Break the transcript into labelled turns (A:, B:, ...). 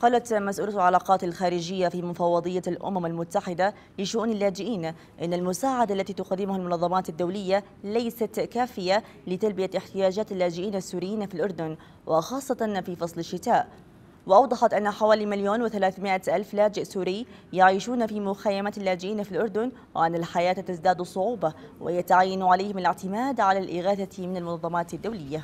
A: قالت مسؤولة العلاقات الخارجية في مفوضية الأمم المتحدة لشؤون اللاجئين إن المساعدة التي تقدمها المنظمات الدولية ليست كافية لتلبية احتياجات اللاجئين السوريين في الأردن وخاصة في فصل الشتاء وأوضحت أن حوالي مليون وثلاثمائة ألف لاجئ سوري يعيشون في مخيمات اللاجئين في الأردن وأن الحياة تزداد صعوبة ويتعين عليهم الاعتماد على الإغاثة من المنظمات الدولية